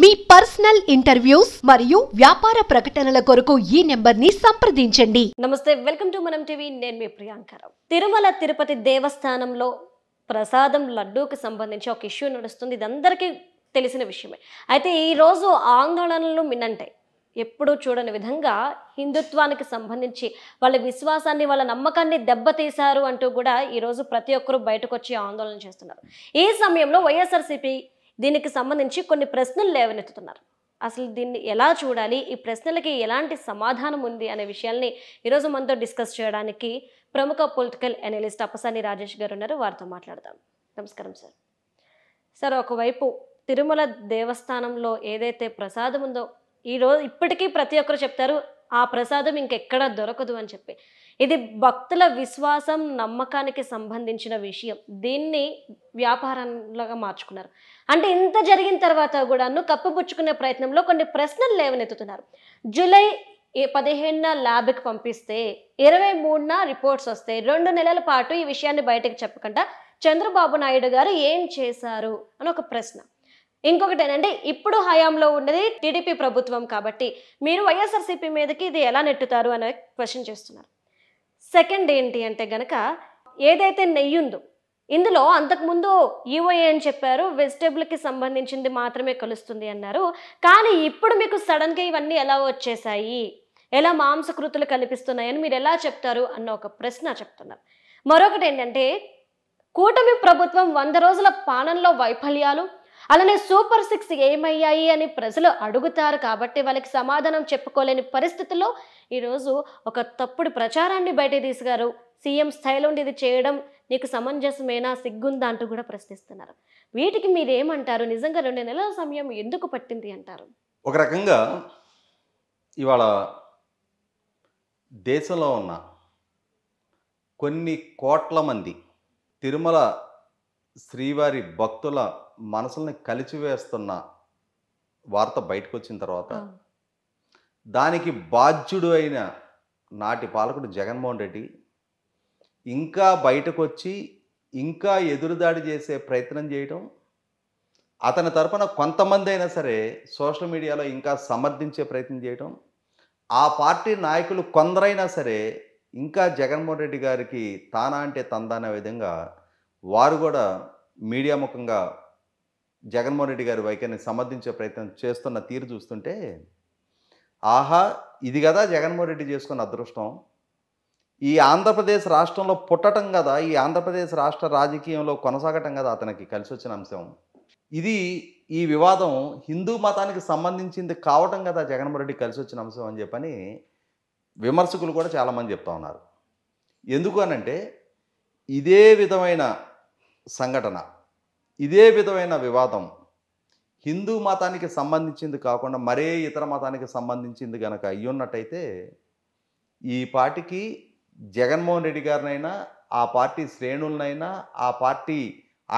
మీ personal interviews మరియు వ్యాపార ప్రకటనల కొరకు ఈ నెంబర్ ని సంప్రదించండి నమస్తే వెల్కమ్ టు మనం టీవీ నేను మీ ప్రియాంకరావు తిరుమల తిరుపతి దేవస్థానంలో ప్రసాదం లడ్డూకి సంబంధించి ఒక ఇష్యూ నడుస్తుంది ఇది అందరికీ తెలిసిన విషయమే అయితే ఈరోజు ఆందోళనలు మిన్నంటాయి ఎప్పుడూ చూడని విధంగా హిందుత్వానికి సంబంధించి వాళ్ళ విశ్వాసాన్ని వాళ్ళ నమ్మకాన్ని దెబ్బతీశారు అంటూ కూడా ఈరోజు ప్రతి ఒక్కరూ బయటకు వచ్చి ఆందోళన చేస్తున్నారు ఈ సమయంలో వైఎస్ఆర్సీపీ దీనికి సంబంధించి కొన్ని ప్రశ్నలు లేవనెత్తుతున్నారు అసలు దీన్ని ఎలా చూడాలి ఈ ప్రశ్నలకి ఎలాంటి సమాధానం ఉంది అనే విషయాల్ని ఈరోజు మనతో డిస్కస్ చేయడానికి ప్రముఖ పొలిటికల్ ఎనలిస్ట్ అప్పసాని రాజేష్ గారు ఉన్నారు వారితో మాట్లాడదాం నమస్కారం సార్ సార్ ఒకవైపు తిరుమల దేవస్థానంలో ఏదైతే ప్రసాదం ఉందో ఈరోజు ఇప్పటికీ ప్రతి ఒక్కరు చెప్తారు ఆ ప్రసాదం ఇంకెక్కడా దొరకదు అని చెప్పి ఇది భక్తుల విశ్వాసం నమ్మకానికి సంబంధించిన విషయం దీన్ని వ్యాపారంలాగా మార్చుకున్నారు అంటే ఇంత జరిగిన తర్వాత కూడాను కప్పిపుచ్చుకునే ప్రయత్నంలో కొన్ని ప్రశ్నలు లేవనెత్తుతున్నారు జూలై పదిహేనున ల్యాబ్కి పంపిస్తే ఇరవై మూడున రిపోర్ట్స్ వస్తే రెండు నెలల పాటు ఈ విషయాన్ని బయటకు చెప్పకుండా చంద్రబాబు నాయుడు గారు ఏం చేశారు అని ఒక ప్రశ్న ఇంకొకటి ఏంటంటే ఇప్పుడు హయాంలో ఉండేది టీడీపీ ప్రభుత్వం కాబట్టి మీరు వైఎస్ఆర్సీపీ మీదకి ఇది ఎలా నెట్టుతారు అనే క్వశ్చన్ చేస్తున్నారు సెకండ్ ఏంటి అంటే గనక ఏదైతే నెయ్యి ఉందో ఇందులో అంతకుముందు ఈఓఏ e అని చెప్పారు వెజిటేబుల్కి సంబంధించింది మాత్రమే కలుస్తుంది అన్నారు కానీ ఇప్పుడు మీకు సడన్గా ఇవన్నీ ఎలా వచ్చేసాయి ఎలా మాంసకృతులు కనిపిస్తున్నాయని మీరు ఎలా చెప్తారు అన్న ఒక ప్రశ్న చెప్తున్నారు మరొకటి ఏంటంటే కూటమి ప్రభుత్వం వంద రోజుల పాలనలో వైఫల్యాలు అలానే సూపర్ సిక్స్ ఏమయ్యాయి అని ప్రజలు అడుగుతారు కాబట్టి వాళ్ళకి సమాధానం చెప్పుకోలేని పరిస్థితుల్లో ఈరోజు ఒక తప్పుడు ప్రచారాన్ని బయట తీసిగారు సీఎం స్థాయిలో ఇది చేయడం నీకు సమంజసమేనా సిగ్గుందా అంటూ కూడా ప్రశ్నిస్తున్నారు వీటికి మీరేమంటారు నిజంగా రెండు నెలల సమయం ఎందుకు పట్టింది అంటారు ఒక రకంగా ఇవాళ దేశంలో ఉన్న కొన్ని కోట్ల మంది తిరుమల శ్రీవారి భక్తుల మనసుల్ని కలిచివేస్తున్న వార్త బయటకు వచ్చిన తర్వాత దానికి బాధ్యుడు అయిన నాటి పాలకుడు జగన్మోహన్ రెడ్డి ఇంకా బయటకు వచ్చి ఇంకా ఎదురుదాడి చేసే ప్రయత్నం చేయడం అతని తరపున కొంతమంది అయినా సరే సోషల్ మీడియాలో ఇంకా సమర్థించే ప్రయత్నం చేయడం ఆ పార్టీ నాయకులు కొందరైనా సరే ఇంకా జగన్మోహన్ రెడ్డి గారికి తానా అంటే తందానే విధంగా వారు కూడా మీడియా ముఖంగా జగన్మోహన్ రెడ్డి గారి వైఖరిని సమర్థించే ప్రయత్నం చేస్తున్న తీరు చూస్తుంటే ఆహా ఇది కదా జగన్మోహన్ రెడ్డి చేసుకున్న అదృష్టం ఈ ఆంధ్రప్రదేశ్ రాష్ట్రంలో పుట్టడం కదా ఈ ఆంధ్రప్రదేశ్ రాష్ట్ర రాజకీయంలో కొనసాగటం కదా అతనికి కలిసి వచ్చిన అంశం ఇది ఈ వివాదం హిందూ మతానికి సంబంధించింది కావటం కదా జగన్మోహన్ రెడ్డి కలిసి వచ్చిన అంశం అని చెప్పని విమర్శకులు కూడా చాలామంది చెప్తా ఉన్నారు ఎందుకు అనంటే ఇదే విధమైన సంఘటన ఇదే విధమైన వివాదం హిందూ మతానికి సంబంధించింది కాకుండా మరే ఇతర మతానికి సంబంధించింది గనక అయ్యున్నట్టయితే ఈ పార్టీకి జగన్మోహన్ రెడ్డి గారినైనా ఆ పార్టీ శ్రేణులనైనా ఆ పార్టీ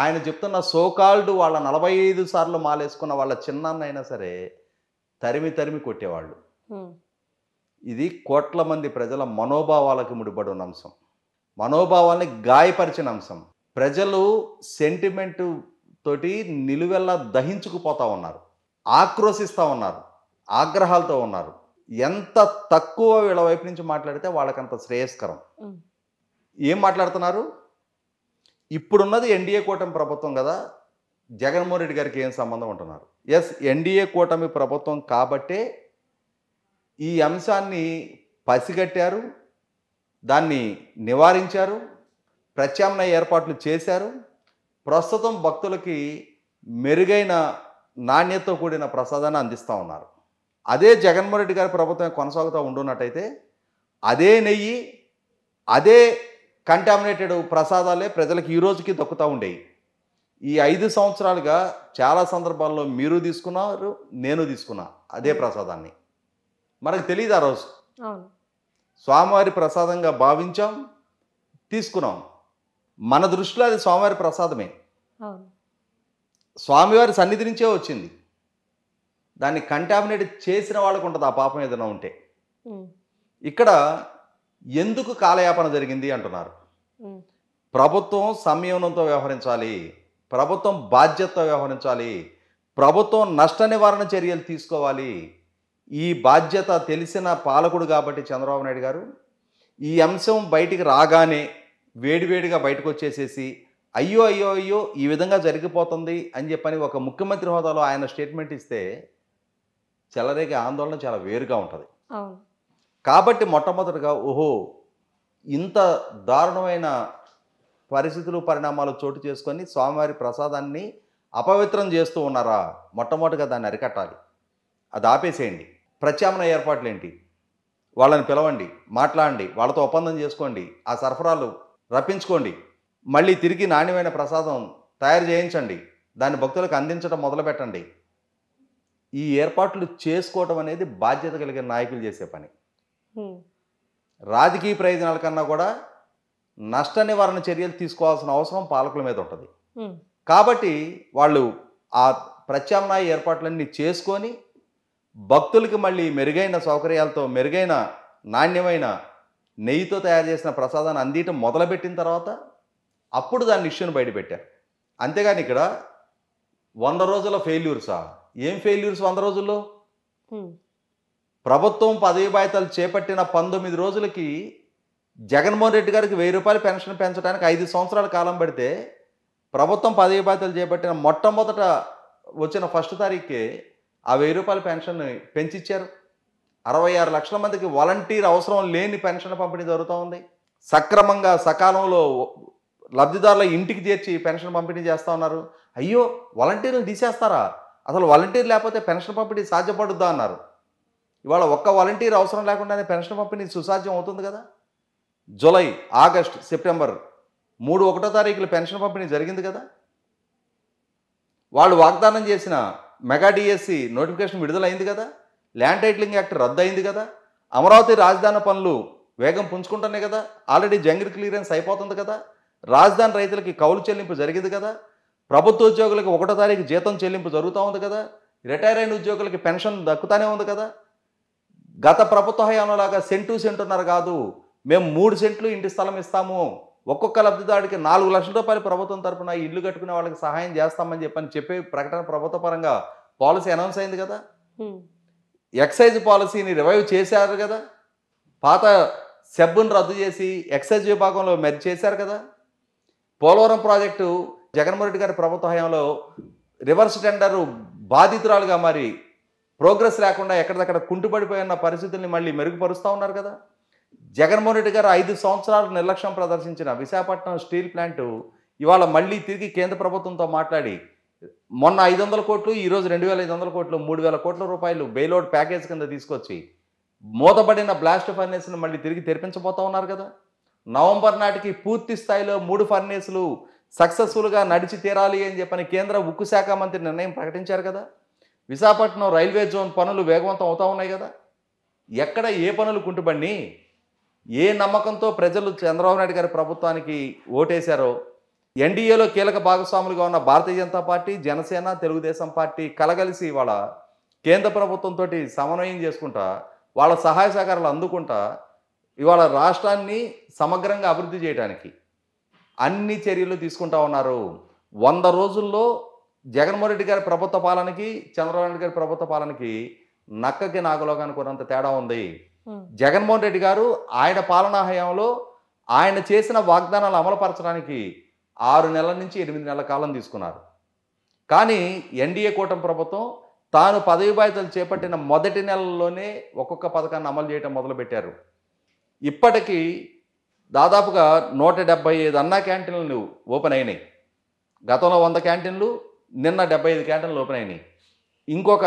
ఆయన చెప్తున్న సోకాల్డ్ వాళ్ళ నలభై ఐదు సార్లు మాలేసుకున్న వాళ్ళ చిన్నాన్నైనా సరే తరిమి తరిమి కొట్టేవాళ్ళు ఇది కోట్ల మంది ప్రజల మనోభావాలకు ముడిపడి ఉన్న అంశం మనోభావాల్ని గాయపరిచిన అంశం ప్రజలు సెంటిమెంటు తోటి నిలువెల్లా దహించుకుపోతూ ఉన్నారు ఆక్రోశిస్తూ ఉన్నారు ఆగ్రహాలతో ఉన్నారు ఎంత తక్కువ వీళ్ళ వైపు నుంచి మాట్లాడితే వాళ్ళకంత శ్రేయస్కరం ఏం మాట్లాడుతున్నారు ఇప్పుడున్నది ఎన్డీఏ కూటమి ప్రభుత్వం కదా జగన్మోహన్ రెడ్డి గారికి ఏం సంబంధం ఉంటున్నారు ఎస్ ఎన్డీఏ కూటమి ప్రభుత్వం కాబట్టే ఈ అంశాన్ని పసిగట్టారు దాన్ని నివారించారు ప్రత్యామ్నాయ ఏర్పాట్లు చేశారు ప్రస్తుతం భక్తులకి మెరుగైన నాణ్యతతో కూడిన ప్రసాదాన్ని అందిస్తూ ఉన్నారు అదే జగన్మోహన్ రెడ్డి గారి ప్రభుత్వం కొనసాగుతూ ఉండున్నట్టయితే అదే నెయ్యి అదే కంటామినేటెడ్ ప్రసాదాలే ప్రజలకు ఈ రోజుకి దక్కుతూ ఉండేవి ఈ ఐదు సంవత్సరాలుగా చాలా సందర్భాల్లో మీరు తీసుకున్నారు నేను తీసుకున్నా అదే ప్రసాదాన్ని మనకు తెలియదు ఆ రోజు స్వామివారి ప్రసాదంగా భావించాం తీసుకున్నాం మన దృష్టిలో అది స్వామివారి ప్రసాదమే స్వామివారి సన్నిధి నుంచే వచ్చింది దాన్ని కంటామినేట్ చేసిన వాళ్ళకు ఉంటుంది ఆ పాపం ఏదైనా ఉంటే ఇక్కడ ఎందుకు కాలయాపన జరిగింది అంటున్నారు ప్రభుత్వం సంయమనంతో వ్యవహరించాలి ప్రభుత్వం బాధ్యతతో వ్యవహరించాలి ప్రభుత్వం నష్ట నివారణ చర్యలు తీసుకోవాలి ఈ బాధ్యత తెలిసిన పాలకుడు కాబట్టి చంద్రబాబు నాయుడు గారు ఈ అంశం బయటికి రాగానే వేడివేడిగా బయటకు వచ్చేసేసి అయ్యో అయ్యో అయ్యో ఈ విధంగా జరిగిపోతుంది అని చెప్పని ఒక ముఖ్యమంత్రి హోదాలో ఆయన స్టేట్మెంట్ ఇస్తే చెలరేగే ఆందోళన చాలా వేరుగా ఉంటుంది కాబట్టి మొట్టమొదటిగా ఓహో ఇంత దారుణమైన పరిస్థితులు పరిణామాలు చోటు చేసుకొని స్వామివారి ప్రసాదాన్ని అపవిత్రం చేస్తూ ఉన్నారా మొట్టమొదటిగా దాన్ని అరికట్టాలి అది ఆపేసేయండి ప్రత్యామ్నాయ ఏర్పాట్లు ఏంటి వాళ్ళని పిలవండి మాట్లాడండి వాళ్ళతో ఒప్పందం చేసుకోండి ఆ సరఫరాలు రప్పించుకోండి మళ్ళీ తిరిగి నాణ్యమైన ప్రసాదం తయారు చేయించండి దాన్ని భక్తులకు అందించడం మొదలుపెట్టండి ఈ ఏర్పాట్లు చేసుకోవడం అనేది బాధ్యత కలిగిన నాయకులు చేసే పని రాజకీయ ప్రయోజనాల కన్నా కూడా నష్ట నివారణ చర్యలు తీసుకోవాల్సిన అవసరం పాలకుల మీద ఉంటుంది కాబట్టి వాళ్ళు ఆ ప్రత్యామ్నాయ ఏర్పాట్లన్నీ చేసుకొని భక్తులకి మళ్ళీ మెరుగైన సౌకర్యాలతో మెరుగైన నాణ్యమైన నెయ్యితో తయారు చేసిన ప్రసాదాన్ని అందియటం మొదలుపెట్టిన తర్వాత అప్పుడు దాన్ని ఇష్యూని బయటపెట్టారు అంతేగాని ఇక్కడ వంద రోజుల ఫెయిల్యూర్సా ఏం ఫెయిల్యూర్స్ వంద రోజుల్లో ప్రభుత్వం పదవి బాధ్యతలు చేపట్టిన పంతొమ్మిది రోజులకి జగన్మోహన్ రెడ్డి గారికి వెయ్యి రూపాయలు పెన్షన్ పెంచడానికి ఐదు సంవత్సరాల కాలం పడితే ప్రభుత్వం పదవి బాధ్యతలు చేపట్టిన మొట్టమొదట వచ్చిన ఫస్ట్ తారీఖుకే ఆ వెయ్యి రూపాయల పెన్షన్ పెంచిచ్చారు అరవై ఆరు లక్షల మందికి వాలంటీర్ అవసరం లేని పెన్షన్ పంపిణీ జరుగుతూ ఉంది సక్రమంగా సకాలంలో లబ్ధిదారుల ఇంటికి చేర్చి పెన్షన్ పంపిణీ చేస్తూ ఉన్నారు అయ్యో వాలంటీర్లు తీసేస్తారా అసలు వాలంటీర్ లేకపోతే పెన్షన్ పంపిణీ సాధ్యపడుద్దా అన్నారు ఇవాళ ఒక్క వాలంటీర్ అవసరం లేకుండానే పెన్షన్ పంపిణీ సుసాధ్యం అవుతుంది కదా జూలై ఆగస్ట్ సెప్టెంబర్ మూడు ఒకటో తారీఖులు పెన్షన్ పంపిణీ జరిగింది కదా వాళ్ళు వాగ్దానం చేసిన మెగా డిఎస్సి నోటిఫికేషన్ విడుదలైంది కదా ల్యాండ్ టైటిలింగ్ యాక్ట్ రద్దయింది కదా అమరావతి రాజధాని పనులు వేగం పుంజుకుంటున్నాయి కదా ఆల్రెడీ జంగిర్ క్లియరెన్స్ అయిపోతుంది కదా రాజధాని రైతులకి కౌలు చెల్లింపు జరిగింది కదా ప్రభుత్వ ఉద్యోగులకి ఒకటో తారీఖు జీతం చెల్లింపు జరుగుతూ ఉంది కదా రిటైర్ అయిన ఉద్యోగులకి పెన్షన్ దక్కుతానే ఉంది కదా గత ప్రభుత్వ హయాంలాగా సెంటు ఉన్నారు కాదు మేము మూడు సెంట్లు ఇంటి స్థలం ఇస్తాము ఒక్కొక్క లబ్ధిదారుడికి నాలుగు లక్షల రూపాయలు ప్రభుత్వం తరఫున ఇల్లు కట్టుకునే వాళ్ళకి సహాయం చేస్తామని చెప్పని చెప్పే ప్రకటన ప్రభుత్వ పరంగా పాలసీ అనౌన్స్ అయింది కదా ఎక్సైజ్ పాలసీని రివైవ్ చేశారు కదా పాత సెబ్బును రద్దు చేసి ఎక్సైజ్ విభాగంలో మెర్ చేశారు కదా పోలవరం ప్రాజెక్టు జగన్మోహన్ రెడ్డి గారి ప్రభుత్వ హయాంలో రివర్స్ టెండర్ బాధితురాలుగా మరి ప్రోగ్రెస్ లేకుండా ఎక్కడిదక్కడ కుంటుపడిపోయి ఉన్న పరిస్థితుల్ని మళ్ళీ మెరుగుపరుస్తూ ఉన్నారు కదా జగన్మోహన్ రెడ్డి గారు ఐదు సంవత్సరాలు నిర్లక్ష్యం ప్రదర్శించిన విశాఖపట్నం స్టీల్ ప్లాంటు ఇవాళ మళ్ళీ తిరిగి కేంద్ర ప్రభుత్వంతో మాట్లాడి మొన్న ఐదు వందల కోట్లు ఈరోజు రెండు వేల ఐదు వందల కోట్లు మూడు వేల కోట్ల రూపాయలు బెయిలౌట్ ప్యాకేజ్ కింద తీసుకొచ్చి మూతబడిన బ్లాస్ట్ ఫర్నేస్ని మళ్ళీ తిరిగి తెరిపించబోతా ఉన్నారు కదా నవంబర్ నాటికి పూర్తి స్థాయిలో మూడు ఫర్నేసులు సక్సెస్ఫుల్గా నడిచి తీరాలి అని చెప్పని కేంద్ర ఉక్కు శాఖ మంత్రి నిర్ణయం ప్రకటించారు కదా విశాఖపట్నం రైల్వే జోన్ పనులు వేగవంతం అవుతూ ఉన్నాయి కదా ఎక్కడ ఏ పనులు కుంటుబడి ఏ నమ్మకంతో ప్రజలు చంద్రబాబు నాయుడు గారి ప్రభుత్వానికి ఓటేశారో ఎన్డీఏలో కీలక భాగస్వాములుగా ఉన్న భారతీయ జనతా పార్టీ జనసేన తెలుగుదేశం పార్టీ కలగలిసి ఇవాళ కేంద్ర ప్రభుత్వంతో సమన్వయం చేసుకుంటా వాళ్ళ సహాయ సహకారాలు అందుకుంటా ఇవాళ రాష్ట్రాన్ని సమగ్రంగా అభివృద్ధి చేయడానికి అన్ని చర్యలు తీసుకుంటా ఉన్నారు వంద రోజుల్లో జగన్మోహన్ రెడ్డి గారి ప్రభుత్వ పాలనకి చంద్రబాబు నాయుడు గారి ప్రభుత్వ పాలనకి నక్కకి నాగలోకానికి ఉన్నంత తేడా ఉంది జగన్మోహన్ రెడ్డి గారు ఆయన పాలనా హయాంలో ఆయన చేసిన వాగ్దానాలు అమలుపరచడానికి ఆరు నెలల నుంచి ఎనిమిది నెలల కాలం తీసుకున్నారు కానీ ఎన్డీఏ కూటమి ప్రభుత్వం తాను పదవి బాధ్యతలు చేపట్టిన మొదటి నెలలోనే ఒక్కొక్క పథకాన్ని అమలు చేయడం మొదలుపెట్టారు ఇప్పటికీ దాదాపుగా నూట డెబ్బై ఐదు అన్న క్యాంటీన్లు ఓపెన్ అయినాయి గతంలో వంద క్యాంటీన్లు నిన్న డెబ్బై ఐదు క్యాంటీన్లు ఓపెన్ అయినాయి ఇంకొక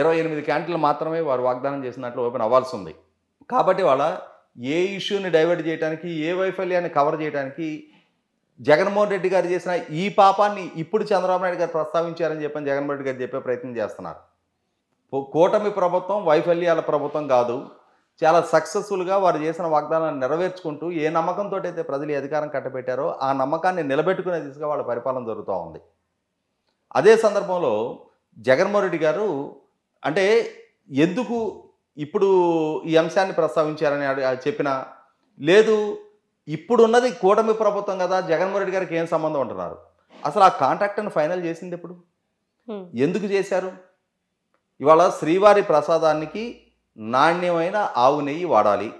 ఇరవై ఎనిమిది క్యాంటీన్లు మాత్రమే వారు వాగ్దానం చేసినట్లు ఓపెన్ అవ్వాల్సి ఉంది కాబట్టి వాళ్ళ ఏ ఇష్యూని డైవర్ట్ చేయడానికి ఏ వైఫల్యాన్ని కవర్ చేయడానికి జగన్మోహన్ రెడ్డి గారు చేసిన ఈ పాపాన్ని ఇప్పుడు చంద్రబాబు నాయుడు గారు ప్రస్తావించారని చెప్పని జగన్మోహన్ రెడ్డి గారు చెప్పే ప్రయత్నం చేస్తున్నారు కూటమి ప్రభుత్వం వైఫల్యాల ప్రభుత్వం కాదు చాలా సక్సెస్ఫుల్గా వారు చేసిన వాగ్దానాన్ని నెరవేర్చుకుంటూ ఏ నమ్మకంతో అయితే ప్రజలు అధికారం కట్టబెట్టారో ఆ నమ్మకాన్ని నిలబెట్టుకునే దిశగా వాళ్ళ పరిపాలన జరుగుతూ ఉంది అదే సందర్భంలో జగన్మోహన్ రెడ్డి గారు అంటే ఎందుకు ఇప్పుడు ఈ అంశాన్ని ప్రస్తావించారని చెప్పిన లేదు ఇప్పుడున్నది కూటమి ప్రభుత్వం కదా జగన్మోహన్ రెడ్డి గారికి ఏం సంబంధం ఉంటున్నారు అసలు ఆ కాంట్రాక్ట్ని ఫైనల్ చేసింది ఎప్పుడు ఎందుకు చేశారు ఇవాళ శ్రీవారి ప్రసాదానికి నాణ్యమైన ఆవు నెయ్యి వాడాలి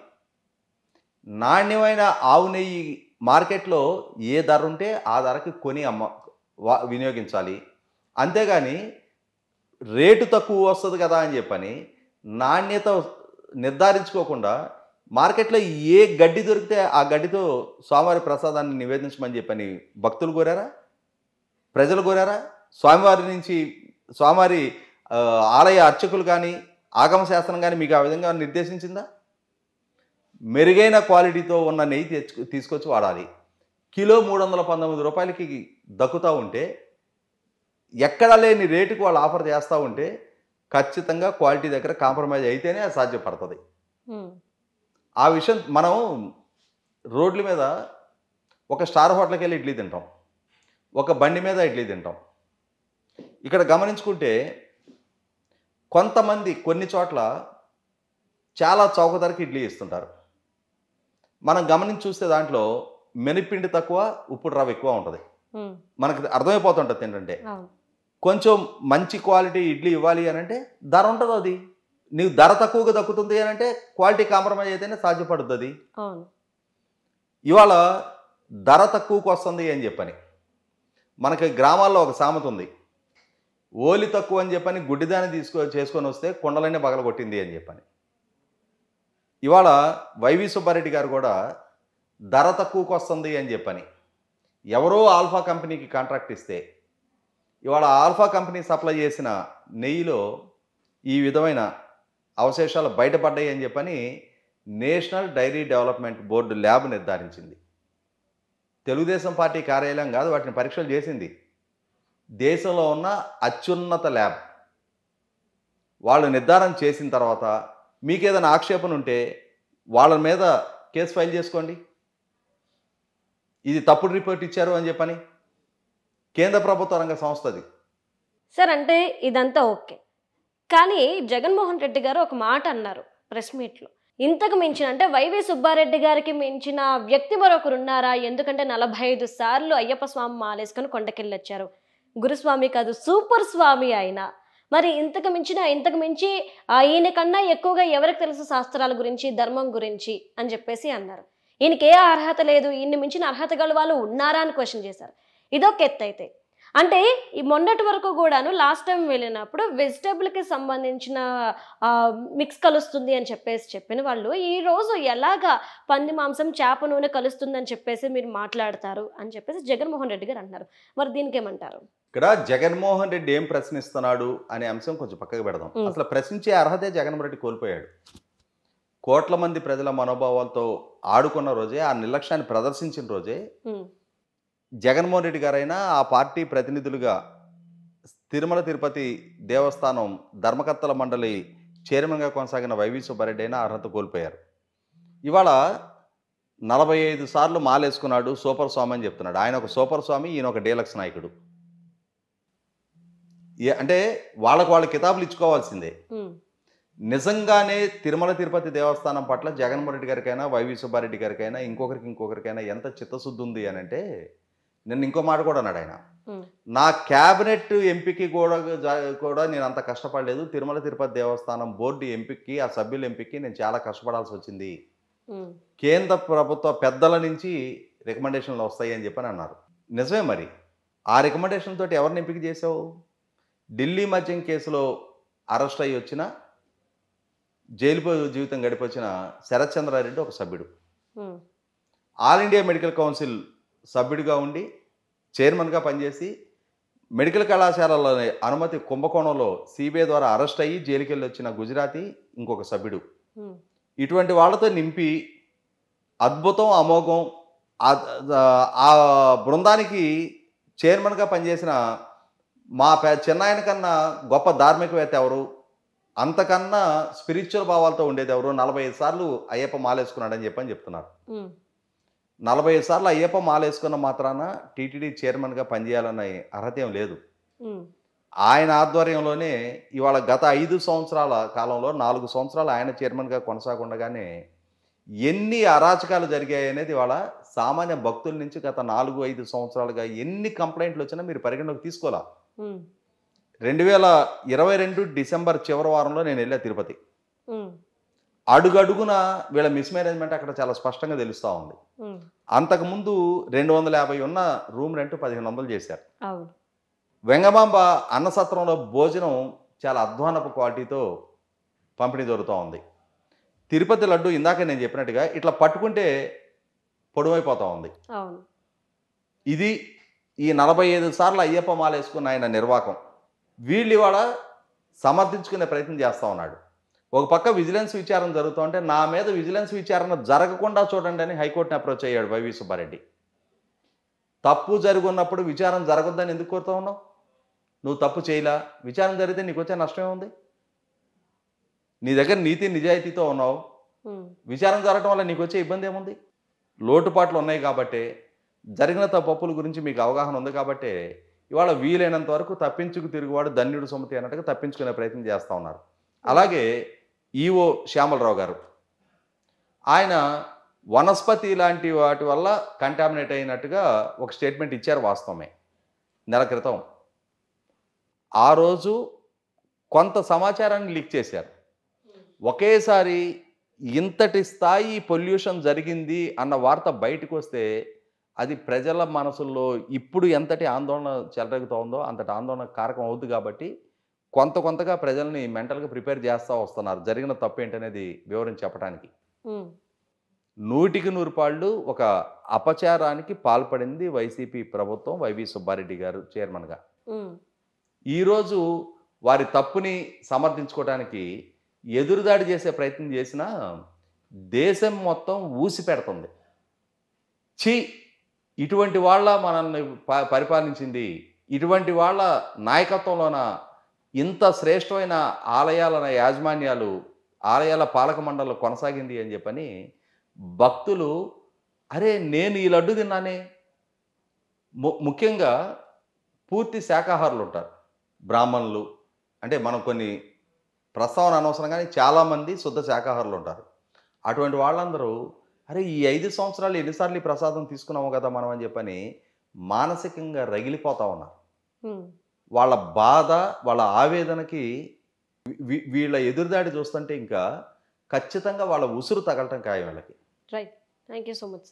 నాణ్యమైన ఆవు నెయ్యి మార్కెట్లో ఏ ధర ఉంటే ఆ ధరకి కొని అమ్మ వినియోగించాలి అంతేగాని రేటు తక్కువ వస్తుంది కదా అని చెప్పని నాణ్యత నిర్ధారించుకోకుండా మార్కెట్లో ఏ గడ్డి దొరికితే ఆ గడ్డితో స్వామివారి ప్రసాదాన్ని నివేదించమని చెప్పని భక్తులు కోరారా ప్రజలు కోరారా స్వామివారి నుంచి స్వామివారి ఆలయ అర్చకులు కానీ ఆగమ శాస్త్రం కానీ మీకు ఆ విధంగా నిర్దేశించిందా మెరుగైన క్వాలిటీతో ఉన్న నెయ్యి తెచ్చు తీసుకొచ్చి వాడాలి కిలో మూడు వందల పంతొమ్మిది రూపాయలకి దక్కుతూ ఉంటే ఎక్కడ లేని రేటుకు వాళ్ళు ఆఫర్ చేస్తూ ఉంటే ఖచ్చితంగా క్వాలిటీ దగ్గర కాంప్రమైజ్ అయితేనే సాధ్యపడుతుంది ఆ విషయం మనం రోడ్ల మీద ఒక స్టార్ హోటల్కి వెళ్ళి ఇడ్లీ తింటాం ఒక బండి మీద ఇడ్లీ తింటాం ఇక్కడ గమనించుకుంటే కొంతమంది కొన్ని చోట్ల చాలా చౌక ధరకి ఇడ్లీ ఇస్తుంటారు మనం గమనించి చూస్తే దాంట్లో మెనిపిండి తక్కువ ఉప్పు రవ్వ ఎక్కువ ఉంటుంది మనకి అర్థమైపోతుంటుంది ఏంటంటే కొంచెం మంచి క్వాలిటీ ఇడ్లీ ఇవ్వాలి అని అంటే ధర ఉంటుంది అది నీకు ధర తక్కువగా దక్కుతుంది అని అంటే క్వాలిటీ కాంప్రమైజ్ అయితేనే సాధ్యపడుతుంది ఇవాళ ధర తక్కువకు వస్తుంది అని చెప్పని మనకి గ్రామాల్లో ఒక సామెత ఉంది ఓలి తక్కువ అని చెప్పని గుడ్డిదాన్ని తీసుకో చేసుకొని వస్తే కొండలనే పగలగొట్టింది అని చెప్పని ఇవాళ వైవి సుబ్బారెడ్డి గారు కూడా ధర తక్కువకు వస్తుంది అని చెప్పని ఎవరో ఆల్ఫా కంపెనీకి కాంట్రాక్ట్ ఇస్తే ఇవాళ ఆల్ఫా కంపెనీ సప్లై చేసిన నెయ్యిలో ఈ విధమైన అవశేషాలు బయటపడ్డాయి అని చెప్పని National Dairy Development Board lab నిర్ధారించింది తెలుగుదేశం పార్టీ కార్యాలయం కాదు వాటిని పరీక్షలు చేసింది దేశంలో ఉన్న అత్యున్నత ల్యాబ్ వాళ్ళు నిర్ధారణ చేసిన తర్వాత మీకేదైనా ఆక్షేపణ ఉంటే వాళ్ళ మీద కేసు ఫైల్ చేసుకోండి ఇది తప్పుడు రిపోర్ట్ ఇచ్చారు అని చెప్పని కేంద్ర ప్రభుత్వ రంగ సంస్థది సార్ అంటే ఇదంతా ఓకే కానీ జగన్మోహన్ రెడ్డి గారు ఒక మాట అన్నారు ప్రెస్ మీట్లో ఇంతకు మించిన అంటే వైవి సుబ్బారెడ్డి గారికి మించిన వ్యక్తి మరొకరు ఉన్నారా ఎందుకంటే నలభై ఐదు సార్లు అయ్యప్ప స్వామి మాలేసుకొని కొండకెళ్ళి వచ్చారు గురుస్వామి కాదు సూపర్ స్వామి ఆయన మరి ఇంతకు మించిన ఇంతకు మించి ఈయన కన్నా ఎక్కువగా ఎవరికి తెలుసు శాస్త్రాల గురించి ధర్మం గురించి అని చెప్పేసి అన్నారు ఈయనకే అర్హత లేదు ఈయన్ని మించిన అర్హత గల వాళ్ళు ఉన్నారా అని క్వశ్చన్ చేశారు ఇదొక ఎత్తు అయితే అంటే ఈ మొన్నటి వరకు కూడాను లాస్ట్ టైం వెళ్ళినప్పుడు వెజిటబుల్కి సంబంధించిన మిక్స్ కలుస్తుంది అని చెప్పేసి చెప్పిన వాళ్ళు ఈరోజు ఎలాగా పంది మాంసం చేప నూనె కలుస్తుంది అని చెప్పేసి మీరు మాట్లాడతారు అని చెప్పేసి జగన్మోహన్ రెడ్డి గారు అంటారు మరి దీనికి ఏమంటారు ఇక్కడ జగన్మోహన్ రెడ్డి ఏం ప్రశ్నిస్తున్నాడు అనే అంశం కొంచెం పక్కకు పెడదాం అసలు ప్రశ్నించే అర్హతే జగన్మోహన్ రెడ్డి కోల్పోయాడు కోట్ల మంది ప్రజల మనోభావాలతో ఆడుకున్న రోజే ఆ నిర్లక్ష్యాన్ని ప్రదర్శించిన రోజే జగన్మోహన్ రెడ్డి గారైనా ఆ పార్టీ ప్రతినిధులుగా తిరుమల తిరుపతి దేవస్థానం ధర్మకర్తల మండలి చైర్మన్గా కొనసాగిన వైవి సుబ్బారెడ్డి అయినా అర్హత కోల్పోయారు ఇవాళ నలభై ఐదు సార్లు మాలేసుకున్నాడు సూపర్ స్వామి అని చెప్తున్నాడు ఆయన ఒక సూపర్ స్వామి ఈయన ఒక డీలక్స్ నాయకుడు అంటే వాళ్ళకు వాళ్ళ కితాబులు ఇచ్చుకోవాల్సిందే నిజంగానే తిరుమల తిరుపతి దేవస్థానం పట్ల జగన్మోహన్ రెడ్డి గారికైనా వైవి సుబ్బారెడ్డి గారికైనా ఇంకొకరికి ఇంకొకరికైనా ఎంత చిత్తశుద్ధి ఉంది అని అంటే నిన్న ఇంకో మాట కూడా అన్నాడు ఆయన నా క్యాబినెట్ ఎంపీకి కూడా కూడా నేను అంత కష్టపడలేదు తిరుమల తిరుపతి దేవస్థానం బోర్డు ఎంపీకి ఆ సభ్యుల ఎంపీకి నేను చాలా కష్టపడాల్సి వచ్చింది కేంద్ర ప్రభుత్వ పెద్దల నుంచి రికమెండేషన్లు వస్తాయి అని చెప్పని అన్నారు నిజమే మరి ఆ రికమెండేషన్ తోటి ఎవరిని ఎంపిక చేసావు ఢిల్లీ మద్యం కేసులో అరెస్ట్ అయ్యి వచ్చిన జైలుపో జీవితం గడిపొచ్చిన శరత్ చంద్రారెడ్డి ఒక సభ్యుడు ఆల్ ఇండియా మెడికల్ కౌన్సిల్ సభ్యుడిగా ఉండి చైర్మన్గా పనిచేసి మెడికల్ కళాశాలలోని అనుమతి కుంభకోణంలో సిబిఐ ద్వారా అరెస్ట్ అయ్యి జైలుకి వెళ్ళి వచ్చిన గుజరాతీ ఇంకొక సభ్యుడు ఇటువంటి వాళ్ళతో నింపి అద్భుతం అమోఘం ఆ బృందానికి చైర్మన్గా పనిచేసిన మా చిన్నాయన కన్నా గొప్ప ధార్మికవేత్త ఎవరు అంతకన్నా స్పిరిచువల్ భావాలతో ఉండేది ఎవరు నలభై ఐదు సార్లు అయ్యప్ప మాలేసుకున్నాడని చెప్పని చెప్తున్నారు నలభై సార్లు అయ్యప్ప మాలేసుకున్న మాత్రాన టీటీడీ చైర్మన్గా పనిచేయాలన్న అర్హత ఏం లేదు ఆయన ఆధ్వర్యంలోనే ఇవాళ గత ఐదు సంవత్సరాల కాలంలో నాలుగు సంవత్సరాలు ఆయన చైర్మన్గా కొనసాగుండగానే ఎన్ని అరాచకాలు జరిగాయి అనేది ఇవాళ సామాన్య భక్తుల నుంచి గత నాలుగు ఐదు సంవత్సరాలుగా ఎన్ని కంప్లైంట్లు వచ్చినా మీరు పరిగణలోకి తీసుకోవాలా రెండు వేల ఇరవై రెండు డిసెంబర్ చివరి వారంలో నేను వెళ్ళా తిరుపతి అడుగడుగున వీళ్ళ మిస్మేనేజ్మెంట్ అక్కడ చాలా స్పష్టంగా తెలుస్తూ ఉంది అంతకుముందు రెండు వందల యాభై ఉన్న రూమ్ రెంట్ పదిహేను వందలు చేశారు వెంగమాంబ అన్నసత్రంలో భోజనం చాలా అధ్వానపు క్వాలిటీతో పంపిణీ జరుగుతూ ఉంది తిరుపతి లడ్డు ఇందాక నేను చెప్పినట్టుగా ఇట్లా పట్టుకుంటే పొడవైపోతూ ఉంది ఇది ఈ నలభై ఐదు సార్లు అయ్యప్ప మాలేసుకున్న ఆయన నిర్వాకం వీళ్ళు ఇవాళ సమర్థించుకునే ప్రయత్నం చేస్తూ ఉన్నాడు ఒక పక్క విజిలెన్స్ విచారణ జరుగుతుంటే నా మీద విజిలెన్స్ విచారణ జరగకుండా చూడండి అని హైకోర్టుని అప్రోచ్ అయ్యాడు వైవి సుబ్బారెడ్డి తప్పు జరుగున్నప్పుడు విచారణ జరగద్దని ఎందుకు కోరుతా ఉన్నావు నువ్వు తప్పు చేయలా విచారణ జరిగితే నీకు వచ్చే నష్టమే ఉంది నీ దగ్గర నీతి నిజాయితీతో ఉన్నావు విచారణ జరగటం వల్ల నీకు వచ్చే ఇబ్బంది ఏముంది లోటుపాట్లు ఉన్నాయి కాబట్టి జరిగిన తప్పుల గురించి మీకు అవగాహన ఉంది కాబట్టి ఇవాళ వీలైనంత వరకు తప్పించుకు తిరుగువాడు ధన్యుడు సుమతి అన్నట్టుగా తప్పించుకునే ప్రయత్నం చేస్తూ ఉన్నారు అలాగే ఈఓ శ్యామలరావు గారు ఆయన వనస్పతి లాంటి వాటి వల్ల కంటామినేట్ అయినట్టుగా ఒక స్టేట్మెంట్ ఇచ్చారు వాస్తవమే నెల క్రితం ఆ రోజు కొంత సమాచారాన్ని లీక్ చేశారు ఒకేసారి ఇంతటి స్థాయి పొల్యూషన్ జరిగింది అన్న వార్త బయటకు వస్తే అది ప్రజల మనసుల్లో ఇప్పుడు ఎంతటి ఆందోళన చెలరేగుతోందో అంతటి ఆందోళన కారకం అవుద్ది కాబట్టి కొంత కొంతగా ప్రజల్ని మెంటల్గా ప్రిపేర్ చేస్తూ వస్తున్నారు జరిగిన తప్పు ఏంటనేది వివరించి చెప్పడానికి నూటికి నూరు పాళ్ళు ఒక అపచారానికి పాల్పడింది వైసీపీ ప్రభుత్వం వైవి సుబ్బారెడ్డి గారు చైర్మన్గా ఈరోజు వారి తప్పుని సమర్థించుకోవటానికి ఎదురుదాడి చేసే ప్రయత్నం చేసినా దేశం మొత్తం ఊసి పెడుతుంది చి ఇటువంటి వాళ్ళ మనల్ని పరిపాలించింది ఇటువంటి వాళ్ళ నాయకత్వంలోన ఇంత శ్రేష్టమైన ఆలయాల యాజమాన్యాలు ఆలయాల పాలక మండలం కొనసాగింది అని చెప్పని భక్తులు అరే నేను ఈ లడ్డు తిన్నానే ముఖ్యంగా పూర్తి శాకాహారులు ఉంటారు బ్రాహ్మణులు అంటే మనం కొన్ని ప్రస్తావన అనవసరం కానీ చాలామంది శుద్ధ శాకాహారులు ఉంటారు అటువంటి వాళ్ళందరూ అరే ఈ ఐదు సంవత్సరాలు ఎన్నిసార్లు ఈ ప్రసాదం తీసుకున్నాము కదా మనం అని చెప్పని మానసికంగా రగిలిపోతా ఉన్నారు వాళ్ళ బాధ వాళ్ళ ఆవేదనకి వీళ్ళ ఎదురుదాడి చూస్తుంటే ఇంకా ఖచ్చితంగా వాళ్ళ ఉసురు తగలటం ఖాయం వాళ్ళకి right thank you so much